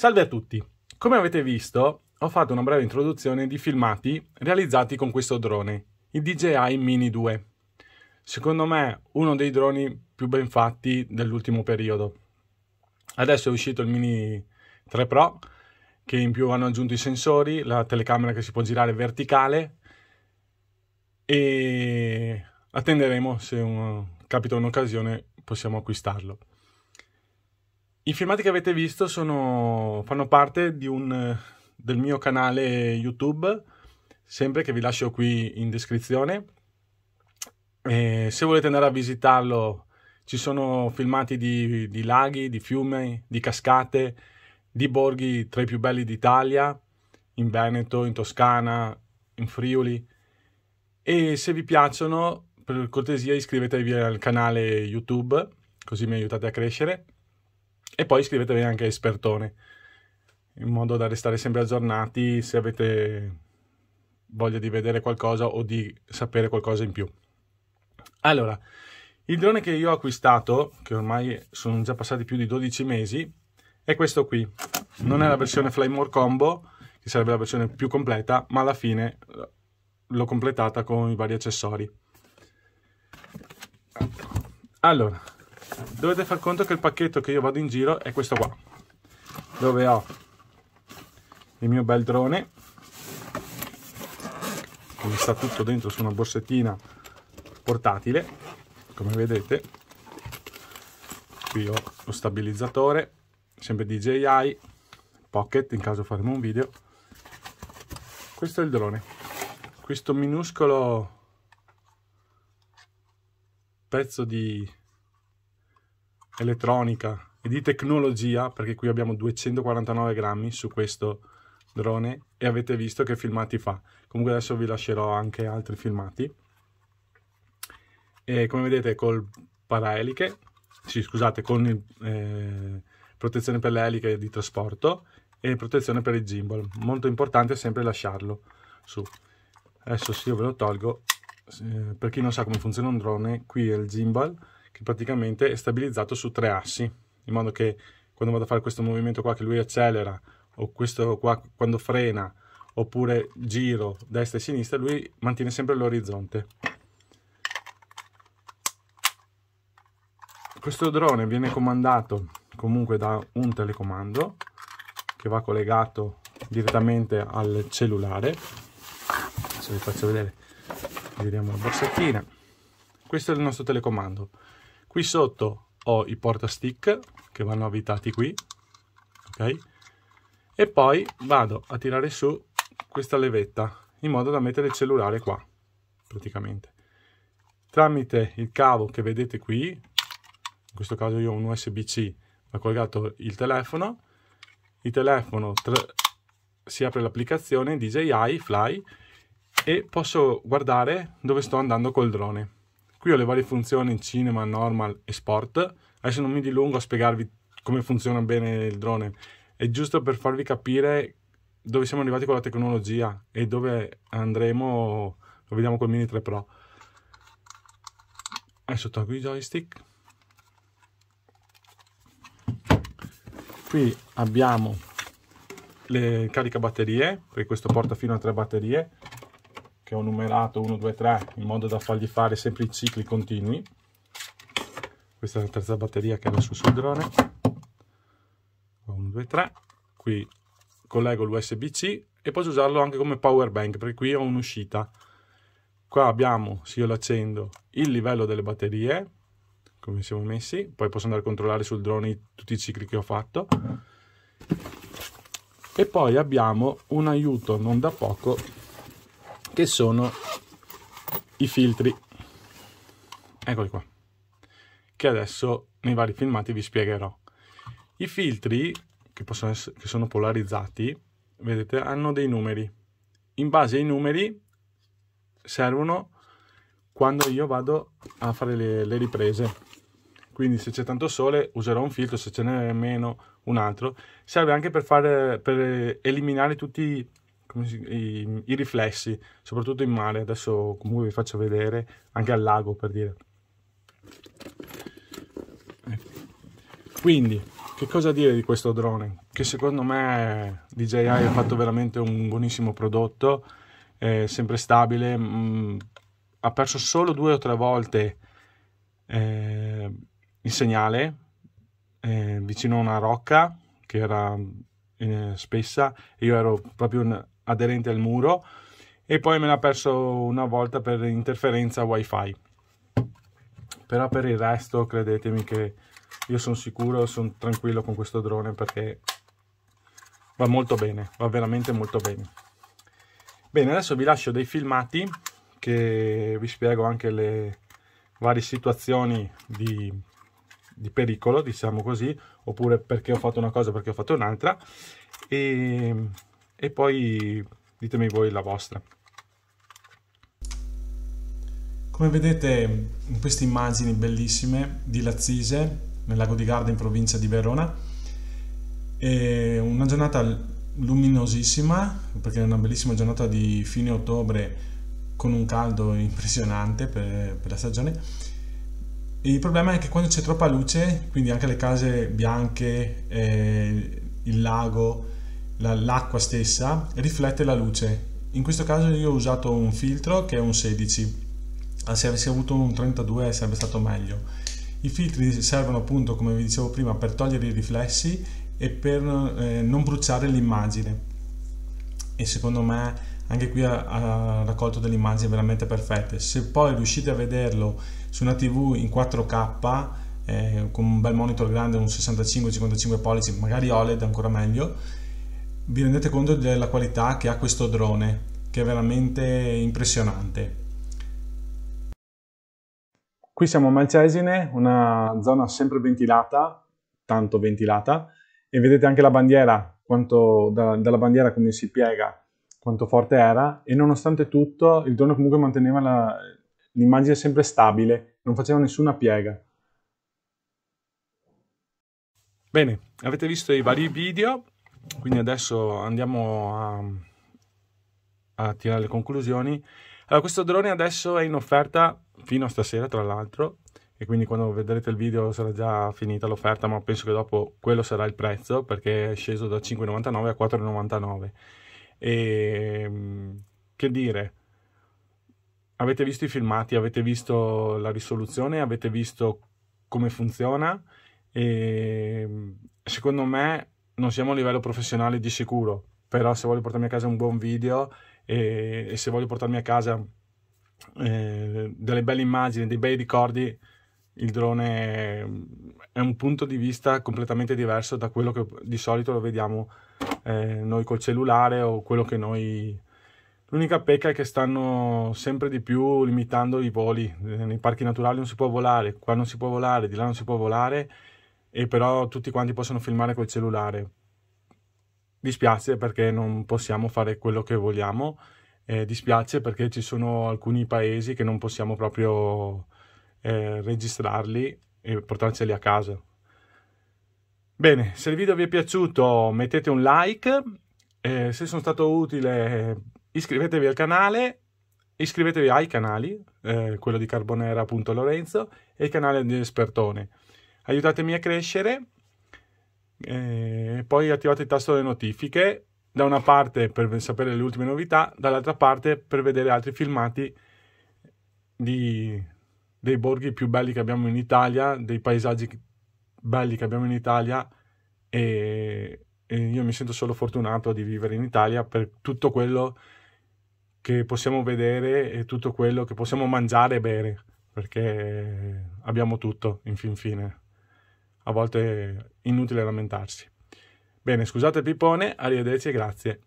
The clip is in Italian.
Salve a tutti! Come avete visto, ho fatto una breve introduzione di filmati realizzati con questo drone, il DJI Mini 2. Secondo me uno dei droni più ben fatti dell'ultimo periodo. Adesso è uscito il Mini 3 Pro, che in più hanno aggiunto i sensori, la telecamera che si può girare verticale e attenderemo se un... capita un'occasione possiamo acquistarlo. I filmati che avete visto sono, fanno parte un, eh, del mio canale YouTube, sempre che vi lascio qui in descrizione. E se volete andare a visitarlo, ci sono filmati di, di laghi, di fiumi, di cascate, di borghi tra i più belli d'Italia, in Veneto, in Toscana, in Friuli. E se vi piacciono, per cortesia iscrivetevi al canale YouTube, così mi aiutate a crescere. E poi iscrivetevi anche a Espertone, in modo da restare sempre aggiornati se avete voglia di vedere qualcosa o di sapere qualcosa in più. Allora, il drone che io ho acquistato, che ormai sono già passati più di 12 mesi, è questo qui. Non è la versione Flymore Combo, che sarebbe la versione più completa, ma alla fine l'ho completata con i vari accessori. Allora, dovete far conto che il pacchetto che io vado in giro è questo qua dove ho il mio bel drone che sta tutto dentro su una borsettina portatile come vedete qui ho lo stabilizzatore sempre DJI Pocket in caso faremo un video questo è il drone questo minuscolo pezzo di elettronica e di tecnologia, perché qui abbiamo 249 grammi su questo drone e avete visto che filmati fa. Comunque adesso vi lascerò anche altri filmati. E come vedete col paraeliche, sì, scusate, con il, eh, protezione per le eliche di trasporto e protezione per il gimbal. Molto importante sempre lasciarlo su. Adesso sì, io ve lo tolgo. Eh, per chi non sa come funziona un drone, qui è il gimbal, che praticamente è stabilizzato su tre assi, in modo che quando vado a fare questo movimento qua che lui accelera, o questo qua quando frena, oppure giro destra e sinistra, lui mantiene sempre l'orizzonte. Questo drone viene comandato comunque da un telecomando che va collegato direttamente al cellulare. Adesso vi faccio vedere, giriamo la borsettina. Questo è il nostro telecomando. Qui sotto ho i porta stick che vanno avvitati qui, ok? E poi vado a tirare su questa levetta in modo da mettere il cellulare qua, praticamente. Tramite il cavo che vedete qui, in questo caso io ho un USB-C, ho collegato il telefono, il telefono si apre l'applicazione DJI Fly e posso guardare dove sto andando col drone. Qui ho le varie funzioni in cinema, normal e sport. Adesso non mi dilungo a spiegarvi come funziona bene il drone, è giusto per farvi capire dove siamo arrivati con la tecnologia e dove andremo, lo vediamo col Mini 3 Pro. Adesso tolgo i joystick. Qui abbiamo le caricabatterie, perché questo porta fino a tre batterie che ho numerato 1, 2, 3 in modo da fargli fare sempre i cicli continui questa è la terza batteria che adesso sul drone. 1, 2, 3 qui collego l'USB-C e posso usarlo anche come power bank perché qui ho un'uscita qua abbiamo, se io l'accendo, il livello delle batterie come siamo messi poi posso andare a controllare sul drone tutti i cicli che ho fatto e poi abbiamo un aiuto non da poco che sono i filtri. Eccoli qua, che adesso nei vari filmati vi spiegherò. I filtri, che, possono essere, che sono polarizzati, vedete, hanno dei numeri. In base ai numeri servono quando io vado a fare le, le riprese. Quindi se c'è tanto sole userò un filtro, se ce n'è meno un altro. Serve anche per, fare, per eliminare tutti i si, i, i, riflessi, soprattutto in mare. Adesso comunque vi faccio vedere, anche al lago per dire. Ecco. Quindi, che cosa dire di questo drone? Che secondo me DJI ha fatto veramente un buonissimo prodotto, eh, sempre stabile, mh, mm, ha perso solo due o tre volte eh, il segnale eh, vicino a una rocca che era eh, spessa e io ero proprio aderente al muro e poi me l'ha perso una volta per interferenza wifi però per il resto credetemi che io sono sicuro sono tranquillo con questo drone perché va molto bene va veramente molto bene bene adesso vi lascio dei filmati che vi spiego anche le varie situazioni di, di pericolo diciamo così oppure perché ho fatto una cosa perché ho fatto un'altra e e poi ditemi voi la vostra. Come vedete in queste immagini bellissime di Lazzise, nel lago di Garda in provincia di Verona, è una giornata luminosissima, perché è una bellissima giornata di fine ottobre con un caldo impressionante per, per la stagione. E il problema è che quando c'è troppa luce, quindi anche le case bianche, eh, il lago, l'acqua stessa riflette la luce. In questo caso io ho usato un filtro che è un 16, ah, se avessi avuto un 32 sarebbe stato meglio. I filtri servono appunto, come vi dicevo prima, per togliere i riflessi e per eh, non bruciare l'immagine. E secondo me anche qui ha, ha raccolto delle immagini veramente perfette. Se poi riuscite a vederlo su una TV in 4K, eh, con un bel monitor grande, un 65-55 pollici, magari OLED ancora meglio, vi rendete conto della qualità che ha questo drone che è veramente impressionante qui siamo a Malcesine una zona sempre ventilata tanto ventilata e vedete anche la bandiera quanto da, dalla bandiera come si piega quanto forte era e nonostante tutto il drone comunque manteneva l'immagine sempre stabile non faceva nessuna piega bene avete visto i vari video quindi adesso andiamo a, a tirare le conclusioni allora questo drone adesso è in offerta fino a stasera tra l'altro e quindi quando vedrete il video sarà già finita l'offerta ma penso che dopo quello sarà il prezzo perché è sceso da 5,99 a 4,99 e che dire avete visto i filmati avete visto la risoluzione avete visto come funziona e secondo me non siamo a livello professionale di sicuro, però se voglio portarmi a casa un buon video e, e se voglio portarmi a casa eh, delle belle immagini, dei bei ricordi, il drone è un punto di vista completamente diverso da quello che di solito lo vediamo eh, noi col cellulare o quello che noi... L'unica pecca è che stanno sempre di più limitando i voli, eh, nei parchi naturali non si può volare, qua non si può volare, di là non si può volare e però tutti quanti possono filmare col cellulare. Dispiace perché non possiamo fare quello che vogliamo, eh, dispiace perché ci sono alcuni paesi che non possiamo proprio eh, registrarli e portarceli a casa. Bene, se il video vi è piaciuto mettete un like, eh, se sono stato utile iscrivetevi al canale, iscrivetevi ai canali, eh, quello di Carbonera.Lorenzo e il canale di Espertone aiutatemi a crescere, e eh, poi attivate il tasto delle notifiche, da una parte per sapere le ultime novità, dall'altra parte per vedere altri filmati di, dei borghi più belli che abbiamo in Italia, dei paesaggi belli che abbiamo in Italia e, e io mi sento solo fortunato di vivere in Italia per tutto quello che possiamo vedere e tutto quello che possiamo mangiare e bere, perché abbiamo tutto in fin fine a volte è inutile lamentarsi. Bene, scusate Pippone, arrivederci e grazie.